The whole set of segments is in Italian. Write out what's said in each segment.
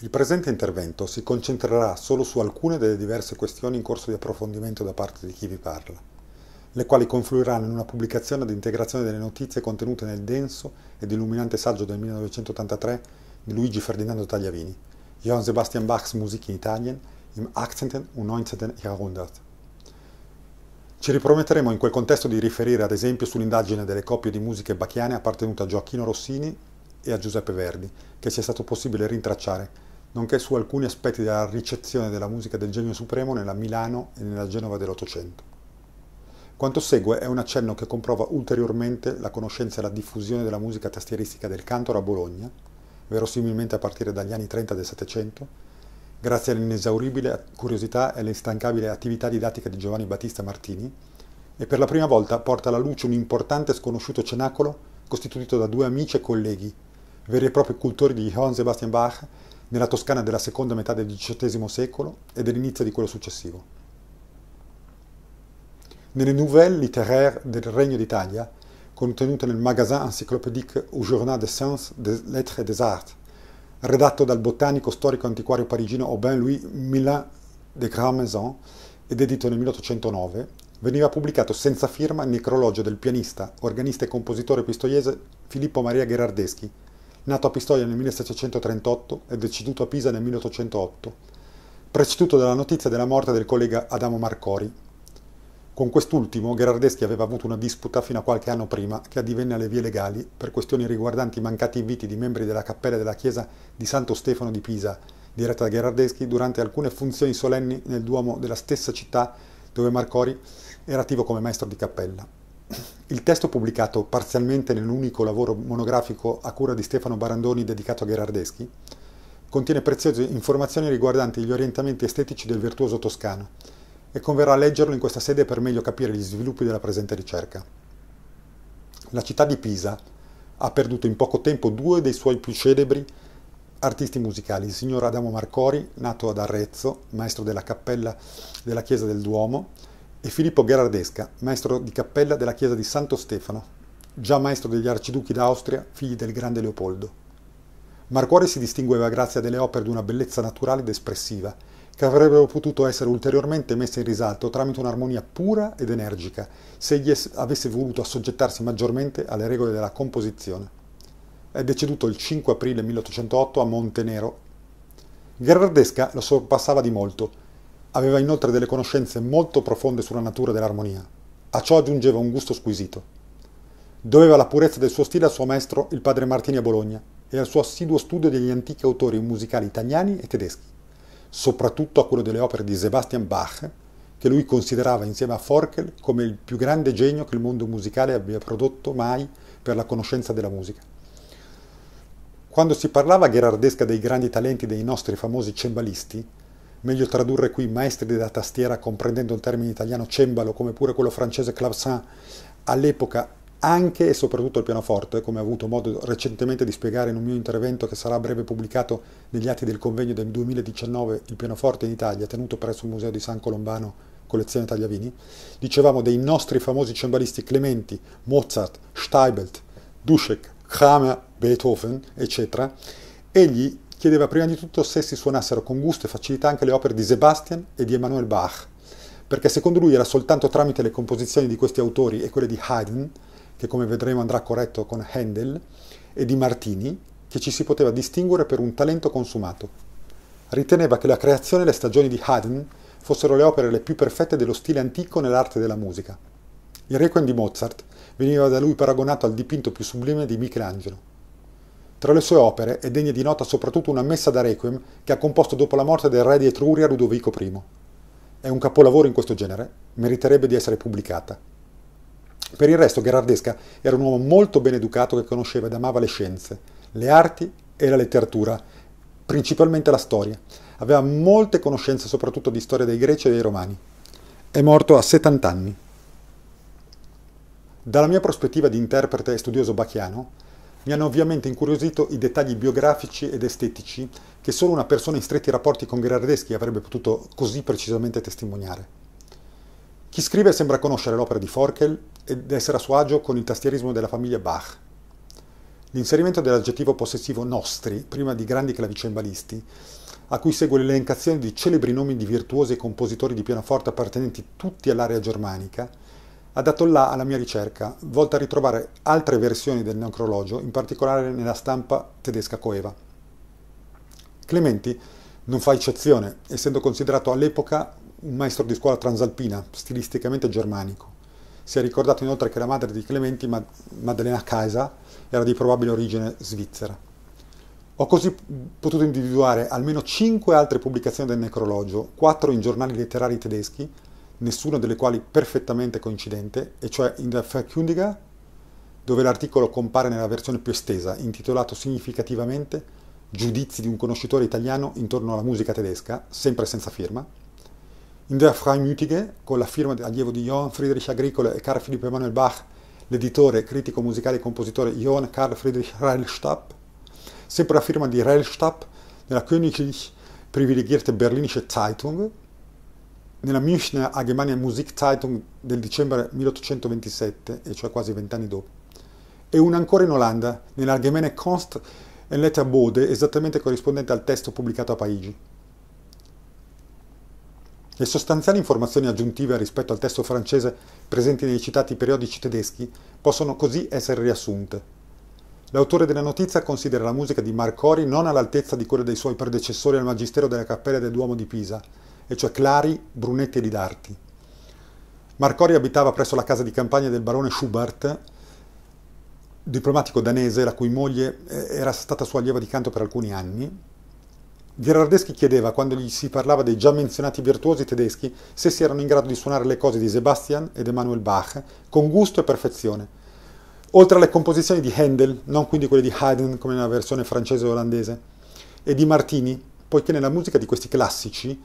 Il presente intervento si concentrerà solo su alcune delle diverse questioni in corso di approfondimento da parte di chi vi parla, le quali confluiranno in una pubblicazione ad integrazione delle notizie contenute nel denso ed illuminante saggio del 1983 di Luigi Ferdinando Tagliavini, Johann Sebastian Bachs Musik in Italien im 18. und 19. Jahrhundert. Ci riprometteremo in quel contesto di riferire ad esempio sull'indagine delle coppie di musiche bachiane appartenute a Gioacchino Rossini e a Giuseppe Verdi, che ci è stato possibile rintracciare nonché su alcuni aspetti della ricezione della musica del genio supremo nella Milano e nella Genova dell'Ottocento. Quanto segue è un accenno che comprova ulteriormente la conoscenza e la diffusione della musica tastieristica del Cantor a Bologna, verosimilmente a partire dagli anni 30 del Settecento, grazie all'inesauribile curiosità e all'instancabile attività didattica di Giovanni Battista Martini, e per la prima volta porta alla luce un importante e sconosciuto cenacolo costituito da due amici e colleghi, veri e propri cultori di Johann Sebastian Bach nella Toscana della seconda metà del XVIII secolo e dell'inizio di quello successivo. Nelle Nouvelles littéraires del Regno d'Italia, contenute nel Magasin Encyclopédique ou Journal des Sciences, des Lettres et des Arts, redatto dal botanico storico antiquario parigino Aubin Louis Milin de Grandmaison ed edito nel 1809, veniva pubblicato senza firma il necrologio del pianista, organista e compositore pistoiese Filippo Maria Gherardeschi, nato a Pistoia nel 1738 e deceduto a Pisa nel 1808, preceduto dalla notizia della morte del collega Adamo Marcori. Con quest'ultimo Gherardeschi aveva avuto una disputa fino a qualche anno prima che addivenne alle vie legali per questioni riguardanti i mancati inviti di membri della cappella della chiesa di Santo Stefano di Pisa, diretta da Gherardeschi durante alcune funzioni solenni nel Duomo della stessa città dove Marcori era attivo come maestro di cappella. Il testo pubblicato parzialmente nell'unico lavoro monografico a cura di Stefano Barandoni dedicato a Gherardeschi contiene preziose informazioni riguardanti gli orientamenti estetici del virtuoso toscano e converrà leggerlo in questa sede per meglio capire gli sviluppi della presente ricerca. La città di Pisa ha perduto in poco tempo due dei suoi più celebri artisti musicali, il signor Adamo Marcori, nato ad Arezzo, maestro della cappella della chiesa del Duomo, e Filippo Gherardesca, maestro di cappella della chiesa di Santo Stefano, già maestro degli arciduchi d'Austria, figli del grande Leopoldo. Marcuore si distingueva grazie a delle opere di una bellezza naturale ed espressiva, che avrebbero potuto essere ulteriormente messe in risalto tramite un'armonia pura ed energica, se egli avesse voluto assoggettarsi maggiormente alle regole della composizione. È deceduto il 5 aprile 1808 a Montenero. Gherardesca lo sorpassava di molto, Aveva inoltre delle conoscenze molto profonde sulla natura dell'armonia. A ciò aggiungeva un gusto squisito. Doveva la purezza del suo stile al suo maestro, il padre Martini a Bologna, e al suo assiduo studio degli antichi autori musicali italiani e tedeschi, soprattutto a quello delle opere di Sebastian Bach, che lui considerava insieme a Forkel come il più grande genio che il mondo musicale abbia prodotto mai per la conoscenza della musica. Quando si parlava gherardesca dei grandi talenti dei nostri famosi cembalisti, meglio tradurre qui maestri della tastiera comprendendo il termine italiano cembalo come pure quello francese clavecin all'epoca anche e soprattutto il pianoforte, come ho avuto modo recentemente di spiegare in un mio intervento che sarà a breve pubblicato negli atti del convegno del 2019 Il pianoforte in Italia, tenuto presso il Museo di San Colombano, collezione Tagliavini, dicevamo dei nostri famosi cembalisti Clementi, Mozart, Steibelt, Duschek, Kramer, Beethoven, eccetera, egli chiedeva prima di tutto se si suonassero con gusto e facilità anche le opere di Sebastian e di Emanuel Bach, perché secondo lui era soltanto tramite le composizioni di questi autori e quelle di Haydn, che come vedremo andrà corretto con Handel, e di Martini, che ci si poteva distinguere per un talento consumato. Riteneva che la creazione e le stagioni di Haydn fossero le opere le più perfette dello stile antico nell'arte della musica. Il Requiem di Mozart veniva da lui paragonato al dipinto più sublime di Michelangelo. Tra le sue opere è degna di nota soprattutto una messa da requiem che ha composto dopo la morte del re di Etruria Ludovico I. È un capolavoro in questo genere, meriterebbe di essere pubblicata. Per il resto Gerardesca era un uomo molto ben educato che conosceva ed amava le scienze, le arti e la letteratura, principalmente la storia. Aveva molte conoscenze soprattutto di storia dei greci e dei romani. È morto a 70 anni. Dalla mia prospettiva di interprete e studioso bacchiano, mi hanno ovviamente incuriosito i dettagli biografici ed estetici che solo una persona in stretti rapporti con Gherardeschi avrebbe potuto così precisamente testimoniare. Chi scrive sembra conoscere l'opera di Forkel ed essere a suo agio con il tastierismo della famiglia Bach. L'inserimento dell'aggettivo possessivo nostri, prima di grandi clavicembalisti, a cui segue l'elencazione di celebri nomi di virtuosi e compositori di pianoforte appartenenti tutti all'area germanica, adatto là alla mia ricerca, volta a ritrovare altre versioni del necrologio, in particolare nella stampa tedesca coeva. Clementi non fa eccezione, essendo considerato all'epoca un maestro di scuola transalpina, stilisticamente germanico. Si è ricordato inoltre che la madre di Clementi, Maddalena Casa, era di probabile origine svizzera. Ho così potuto individuare almeno cinque altre pubblicazioni del necrologio, quattro in giornali letterari tedeschi, nessuna delle quali perfettamente coincidente, e cioè in Der Verkündiger, dove l'articolo compare nella versione più estesa, intitolato significativamente Giudizi di un conoscitore italiano intorno alla musica tedesca, sempre senza firma, in Der Freimütige, con la firma di allievo di Johann Friedrich Agricole e Carl Philipp Emanuel Bach, l'editore, critico musicale e compositore Johann Karl Friedrich Reilstapp, sempre la firma di Reilstapp nella Königlich privilegierte Berlinische Zeitung, nella Münchner Allgemeine Musikzeitung del dicembre 1827, e cioè quasi vent'anni dopo, e una ancora in Olanda, nell'Allgemeine Kunst en Letter Bode, esattamente corrispondente al testo pubblicato a Parigi. Le sostanziali informazioni aggiuntive rispetto al testo francese presenti nei citati periodici tedeschi possono così essere riassunte. L'autore della notizia considera la musica di Marcori non all'altezza di quella dei suoi predecessori al Magistero della Cappella del Duomo di Pisa, e cioè Clari, Brunetti e Lidarti. Marcori abitava presso la casa di campagna del barone Schubert, diplomatico danese, la cui moglie eh, era stata sua allieva di canto per alcuni anni. Gherardeschi chiedeva, quando gli si parlava dei già menzionati virtuosi tedeschi, se si erano in grado di suonare le cose di Sebastian ed Emanuel Bach con gusto e perfezione, oltre alle composizioni di Handel, non quindi quelle di Haydn come nella versione francese e olandese, e di Martini, poiché nella musica di questi classici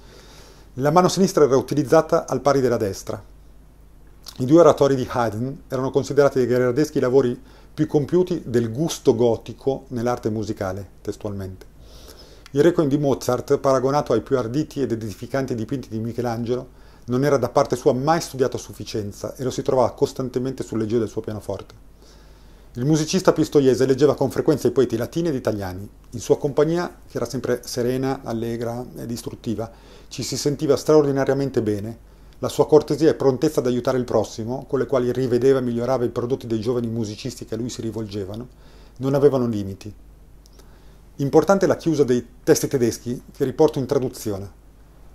la mano sinistra era utilizzata al pari della destra. I due oratori di Haydn erano considerati dai gherardeschi i lavori più compiuti del gusto gotico nell'arte musicale, testualmente. Il Requiem di Mozart, paragonato ai più arditi ed edificanti dipinti di Michelangelo, non era da parte sua mai studiato a sufficienza e lo si trovava costantemente sul leggio del suo pianoforte. Il musicista pistoiese leggeva con frequenza i poeti latini ed italiani. In sua compagnia, che era sempre serena, allegra ed istruttiva, ci si sentiva straordinariamente bene, la sua cortesia e prontezza ad aiutare il prossimo, con le quali rivedeva e migliorava i prodotti dei giovani musicisti che a lui si rivolgevano, non avevano limiti. Importante la chiusa dei testi tedeschi che riporto in traduzione.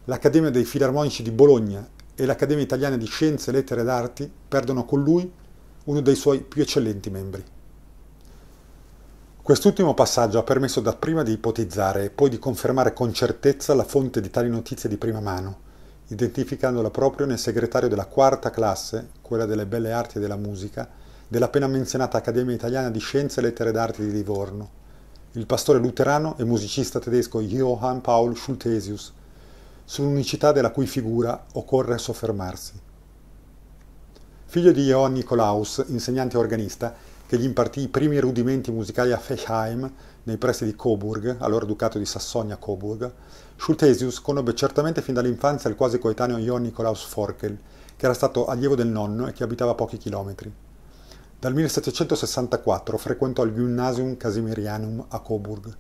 L'Accademia dei Filarmonici di Bologna e l'Accademia Italiana di Scienze, Lettere ed Arti perdono con lui uno dei suoi più eccellenti membri. Quest'ultimo passaggio ha permesso dapprima di ipotizzare e poi di confermare con certezza la fonte di tali notizie di prima mano, identificandola proprio nel segretario della quarta classe, quella delle belle arti e della musica, dell'appena menzionata Accademia Italiana di Scienze e Lettere d'Arte di Livorno, il pastore luterano e musicista tedesco Johann Paul Schultesius, sull'unicità della cui figura occorre soffermarsi. Figlio di Johann Nikolaus, insegnante organista, che gli impartì i primi rudimenti musicali a Fechheim, nei pressi di Coburg, allora ducato di Sassonia-Coburg, Schultesius conobbe certamente fin dall'infanzia il quasi coetaneo Johann Nikolaus Forkel, che era stato allievo del nonno e che abitava a pochi chilometri. Dal 1764 frequentò il Gymnasium Casimirianum a Coburg.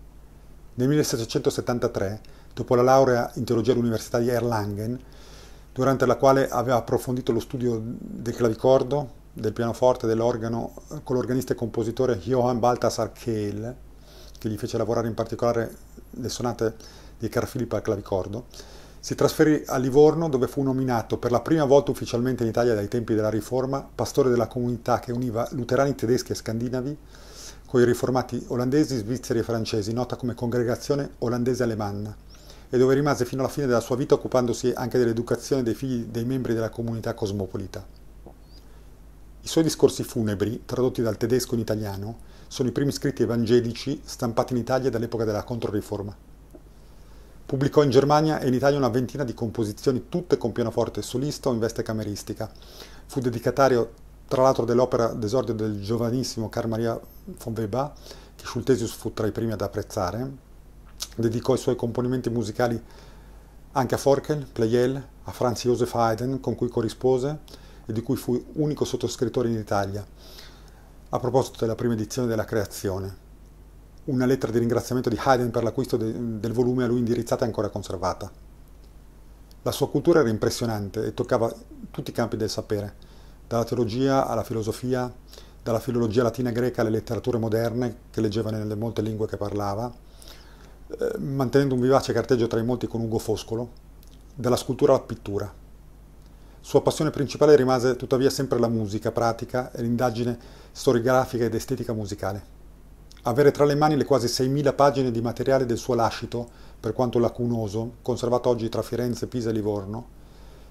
Nel 1773, dopo la laurea in teologia all'Università di Erlangen, durante la quale aveva approfondito lo studio del clavicordo, del pianoforte dell'organo eh, con l'organista e compositore Johann Balthasar Kehl, che gli fece lavorare in particolare le sonate di Carfilippo al clavicordo, si trasferì a Livorno dove fu nominato per la prima volta ufficialmente in Italia dai tempi della Riforma pastore della comunità che univa luterani tedeschi e scandinavi con i riformati olandesi, svizzeri e francesi, nota come congregazione olandese alemanna, e dove rimase fino alla fine della sua vita occupandosi anche dell'educazione dei figli dei membri della comunità cosmopolita. I suoi discorsi funebri, tradotti dal tedesco in italiano, sono i primi scritti evangelici stampati in Italia dall'epoca della Controriforma. Pubblicò in Germania e in Italia una ventina di composizioni, tutte con pianoforte solista o in veste cameristica. Fu dedicatario, tra l'altro, dell'opera d'esordio del giovanissimo Carl Maria von Weber, che Schultesius fu tra i primi ad apprezzare. Dedicò i suoi componimenti musicali anche a Forkel, Pleyel, a Franz Josef Haydn, con cui corrispose, e di cui fu unico sottoscrittore in Italia, a proposito della prima edizione della creazione. Una lettera di ringraziamento di Haydn per l'acquisto de- del volume a lui indirizzata è ancora conservata. La sua cultura era impressionante e toccava tutti i campi del sapere, dalla teologia alla filosofia, dalla filologia latina greca alle letterature moderne che leggeva nelle molte lingue che parlava, eh, mantenendo un vivace carteggio tra i molti con Ugo Foscolo, dalla scultura alla pittura. Sua passione principale rimase tuttavia sempre la musica pratica e l'indagine storiografica ed estetica musicale. Avere tra le mani le quasi 6.000 pagine di materiale del suo lascito, per quanto lacunoso, conservato oggi tra Firenze, Pisa e Livorno,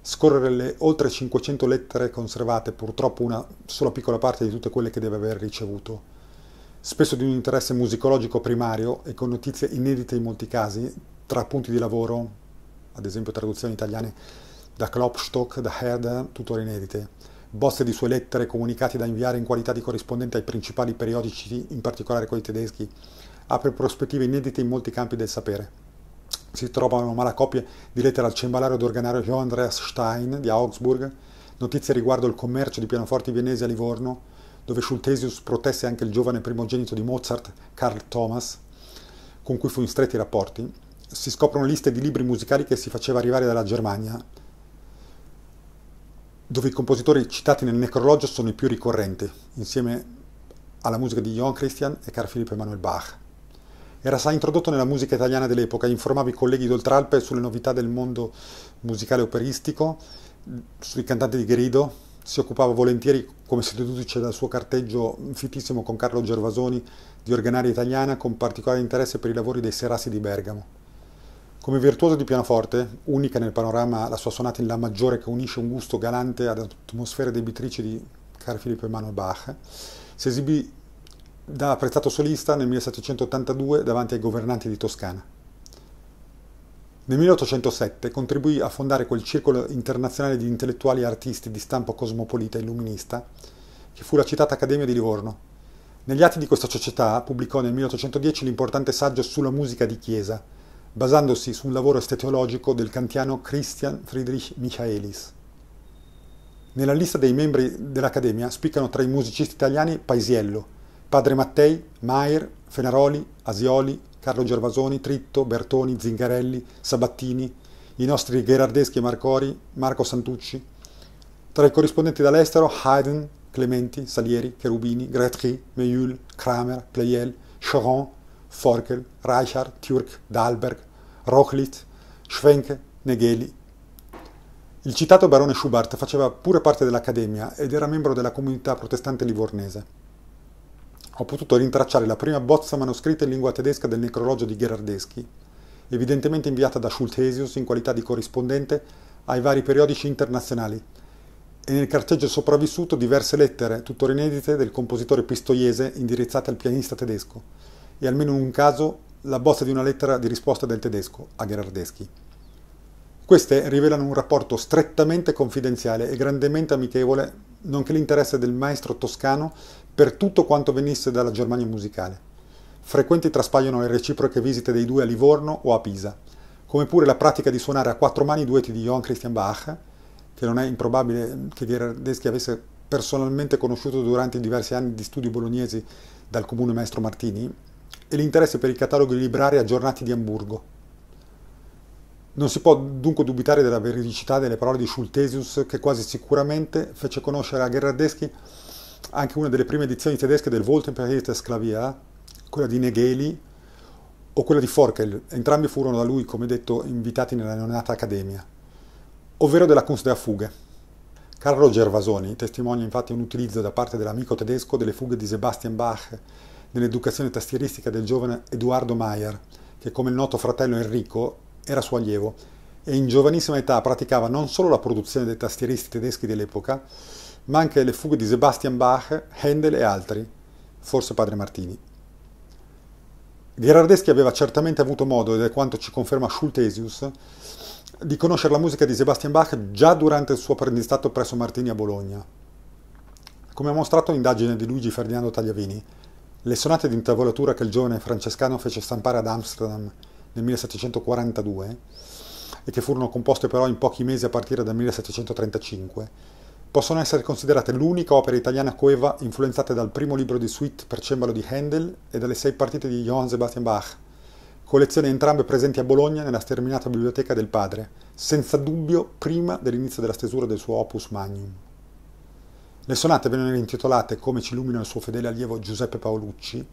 scorrere le oltre 500 lettere conservate, purtroppo una sola piccola parte di tutte quelle che deve aver ricevuto, spesso di un interesse musicologico primario e con notizie inedite in molti casi, tra punti di lavoro, ad esempio traduzioni italiane, da Klopstock, da Herder, tuttora inedite. Bozze di sue lettere comunicati da inviare in qualità di corrispondente ai principali periodici, in particolare quelli tedeschi, apre prospettive inedite in molti campi del sapere. Si trovano malacopie di lettere al cembalario d'organario Johann Andreas Stein di Augsburg, notizie riguardo il commercio di pianoforti vienesi a Livorno, dove Schultesius protesse anche il giovane primogenito di Mozart, Karl Thomas, con cui fu in stretti rapporti, si scoprono liste di libri musicali che si faceva arrivare dalla Germania, dove i compositori citati nel necrologio sono i più ricorrenti, insieme alla musica di Johann Christian e Carl Philipp Emanuel Bach. Era assai introdotto nella musica italiana dell'epoca, informava i colleghi d'Oltralpe sulle novità del mondo musicale operistico, sui cantanti di grido, si occupava volentieri, come si deduce dal suo carteggio fittissimo con Carlo Gervasoni, di organaria italiana, con particolare interesse per i lavori dei Serassi di Bergamo. Come virtuoso di pianoforte, unica nel panorama la sua sonata in La maggiore che unisce un gusto galante ad atmosfere debitrici di Carl Filippo Emanuel Bach, si esibì da apprezzato solista nel 1782 davanti ai governanti di Toscana. Nel 1807 contribuì a fondare quel circolo internazionale di intellettuali e artisti di stampo cosmopolita e illuminista che fu la citata Accademia di Livorno. Negli atti di questa società pubblicò nel 1810 l'importante saggio sulla musica di chiesa, basandosi su un lavoro esteteologico del kantiano Christian Friedrich Michaelis. Nella lista dei membri dell'Accademia spiccano tra i musicisti italiani Paisiello, Padre Mattei, Maier, Fenaroli, Asioli, Carlo Gervasoni, Tritto, Bertoni, Zingarelli, Sabattini, i nostri Gherardeschi e Marcori, Marco Santucci. Tra i corrispondenti dall'estero Haydn, Clementi, Salieri, Cherubini, Gretry, Meul, Kramer, Pleyel, Choron, Forkel, Reichardt, Turk, Dalberg, Rochlitz, Schwenke, Negeli. Il citato barone Schubert faceva pure parte dell'Accademia ed era membro della comunità protestante livornese. Ho potuto rintracciare la prima bozza manoscritta in lingua tedesca del necrologio di Gherardeschi, evidentemente inviata da Schultesius in qualità di corrispondente ai vari periodici internazionali, e nel carteggio sopravvissuto diverse lettere, tuttora inedite, del compositore pistoiese indirizzate al pianista tedesco, e almeno in un caso la bozza di una lettera di risposta del tedesco a Gherardeschi. Queste rivelano un rapporto strettamente confidenziale e grandemente amichevole, nonché l'interesse del maestro toscano per tutto quanto venisse dalla Germania musicale. Frequenti traspaiono le reciproche visite dei due a Livorno o a Pisa, come pure la pratica di suonare a quattro mani i duetti di Johann Christian Bach, che non è improbabile che Gherardeschi avesse personalmente conosciuto durante i diversi anni di studi bolognesi dal comune maestro Martini, e l'interesse per i cataloghi librari aggiornati di Amburgo. Non si può dunque dubitare della veridicità delle parole di Schultesius che quasi sicuramente fece conoscere a Gherardeschi anche una delle prime edizioni tedesche del Volto Imperialista Sclavia, quella di Negeli o quella di Forkel, entrambi furono da lui, come detto, invitati nella neonata accademia, ovvero della Kunst der Fughe. Carlo Gervasoni testimonia infatti un utilizzo da parte dell'amico tedesco delle fughe di Sebastian Bach dell'educazione tastieristica del giovane Edoardo Maier, che come il noto fratello Enrico era suo allievo e in giovanissima età praticava non solo la produzione dei tastieristi tedeschi dell'epoca, ma anche le fughe di Sebastian Bach, Handel e altri, forse padre Martini. Gherardeschi aveva certamente avuto modo, ed è quanto ci conferma Schultesius, di conoscere la musica di Sebastian Bach già durante il suo apprendistato presso Martini a Bologna. Come ha mostrato l'indagine di Luigi Ferdinando Tagliavini, le sonate di intavolatura che il giovane francescano fece stampare ad Amsterdam nel 1742 e che furono composte però in pochi mesi a partire dal 1735, possono essere considerate l'unica opera italiana coeva influenzata dal primo libro di suite per cembalo di Handel e dalle sei partite di Johann Sebastian Bach, collezioni entrambe presenti a Bologna nella sterminata biblioteca del padre, senza dubbio prima dell'inizio della stesura del suo opus magnum. Le sonate vennero intitolate, come ci illumina il suo fedele allievo Giuseppe Paolucci,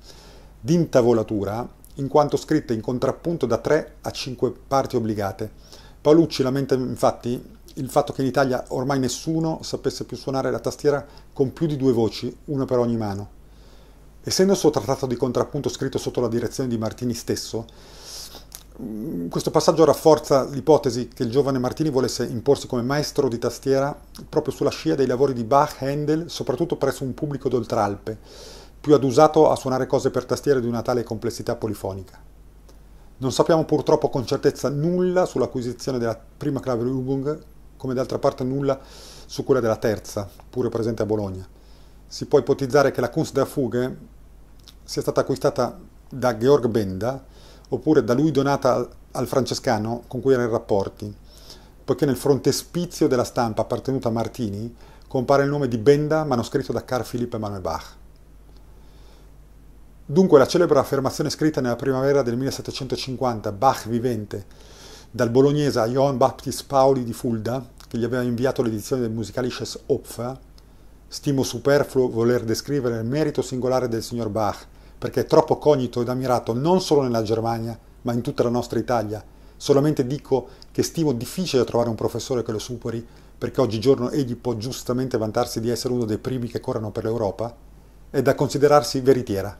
d'intavolatura, in quanto scritte in contrappunto da tre a cinque parti obbligate. Paolucci lamenta infatti il fatto che in Italia ormai nessuno sapesse più suonare la tastiera con più di due voci, una per ogni mano. Essendo il suo trattato di contrappunto scritto sotto la direzione di Martini stesso, Mm, questo passaggio rafforza l'ipotesi che il giovane Martini volesse imporsi come maestro di tastiera proprio sulla scia dei lavori di Bach e Handel, soprattutto presso un pubblico d'oltralpe, più adusato a suonare cose per tastiere di una tale complessità polifonica. Non sappiamo purtroppo con certezza nulla sull'acquisizione della prima clave Lubung, come d'altra parte nulla su quella della terza, pure presente a Bologna. Si può ipotizzare che la Kunst der Fuge sia stata acquistata da Georg Benda, oppure da lui donata al francescano con cui era in rapporti, poiché nel frontespizio della stampa appartenuta a Martini compare il nome di Benda manoscritto da Carl Philipp Emanuel Bach. Dunque la celebre affermazione scritta nella primavera del 1750, Bach vivente, dal bolognese Johann Baptist Pauli di Fulda, che gli aveva inviato l'edizione del Musicalisches Opfer, stimo superfluo voler descrivere il merito singolare del signor Bach, perché è troppo cognito ed ammirato non solo nella Germania, ma in tutta la nostra Italia. Solamente dico che stimo difficile trovare un professore che lo superi, perché oggigiorno egli può giustamente vantarsi di essere uno dei primi che corrono per l'Europa, è da considerarsi veritiera.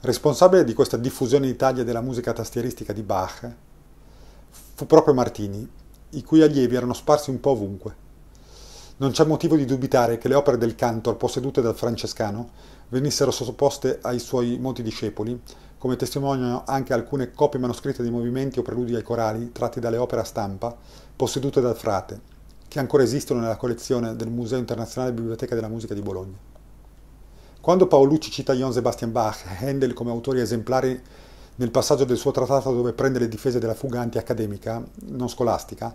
Responsabile di questa diffusione in Italia della musica tastieristica di Bach fu proprio Martini, i cui allievi erano sparsi un po' ovunque. Non c'è motivo di dubitare che le opere del Cantor possedute dal francescano venissero sottoposte ai suoi molti discepoli, come testimoniano anche alcune copie manoscritte di movimenti o preludi ai corali tratti dalle opere a stampa possedute dal frate, che ancora esistono nella collezione del Museo Internazionale Biblioteca della Musica di Bologna. Quando Paolucci cita Johann Sebastian Bach e Handel come autori esemplari nel passaggio del suo trattato dove prende le difese della fuga anti-accademica, non scolastica,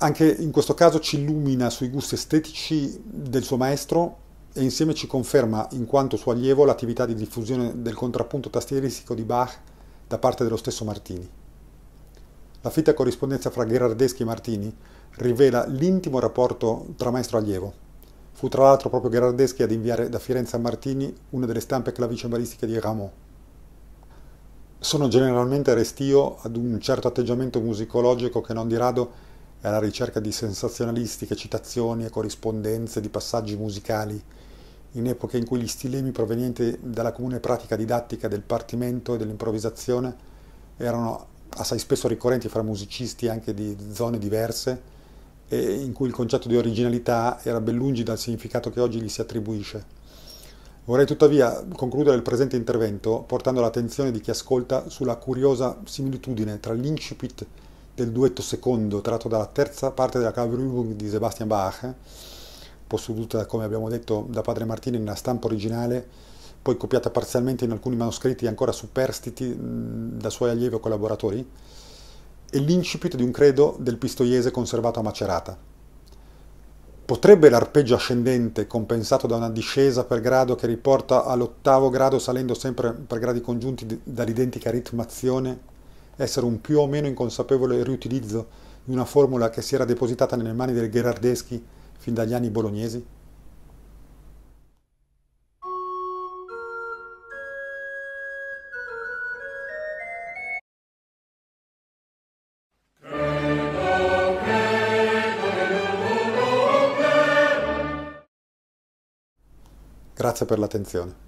anche in questo caso ci illumina sui gusti estetici del suo maestro e insieme ci conferma in quanto suo allievo l'attività di diffusione del contrappunto tastieristico di Bach da parte dello stesso Martini. La fitta corrispondenza fra Gherardeschi e Martini rivela l'intimo rapporto tra maestro e allievo. Fu tra l'altro proprio Gherardeschi ad inviare da Firenze a Martini una delle stampe clavicembalistiche di Rameau. Sono generalmente restio ad un certo atteggiamento musicologico che non di rado è alla ricerca di sensazionalistiche citazioni e corrispondenze di passaggi musicali in epoche in cui gli stilemi provenienti dalla comune pratica didattica del partimento e dell'improvvisazione erano assai spesso ricorrenti fra musicisti anche di zone diverse e in cui il concetto di originalità era ben lungi dal significato che oggi gli si attribuisce. Vorrei tuttavia concludere il presente intervento portando l'attenzione di chi ascolta sulla curiosa similitudine tra l'incipit del duetto secondo tratto dalla terza parte della Kavrübung di Sebastian Bach posseduta, come abbiamo detto, da padre Martini nella stampa originale, poi copiata parzialmente in alcuni manoscritti ancora superstiti da suoi allievi o collaboratori, è l'incipit di un credo del pistoiese conservato a Macerata. Potrebbe l'arpeggio ascendente, compensato da una discesa per grado che riporta all'ottavo grado salendo sempre per gradi congiunti dall'identica ritmazione, essere un più o meno inconsapevole riutilizzo di una formula che si era depositata nelle mani del Gherardeschi fin dagli anni bolognesi? Grazie per l'attenzione.